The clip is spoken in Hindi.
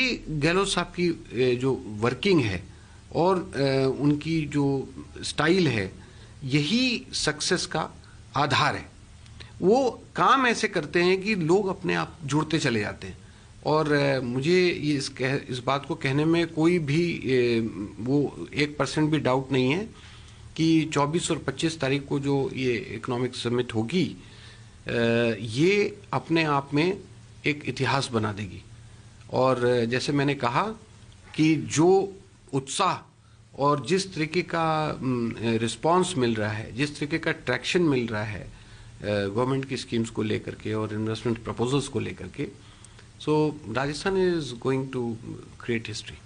गहलोत साहब की जो वर्किंग है और उनकी जो स्टाइल है यही सक्सेस का आधार है वो काम ऐसे करते हैं कि लोग अपने आप जुड़ते चले जाते हैं और मुझे ये इस कह, इस बात को कहने में कोई भी वो एक परसेंट भी डाउट नहीं है कि 24 और 25 तारीख को जो ये इकोनॉमिक समिट होगी ये अपने आप में एक इतिहास बना देगी और जैसे मैंने कहा कि जो उत्साह और जिस तरीके का रिस्पांस मिल रहा है जिस तरीके का ट्रैक्शन मिल रहा है गवर्नमेंट की स्कीम्स को लेकर के और इन्वेस्टमेंट प्रपोजल्स को लेकर के so Rajasthan is going to create history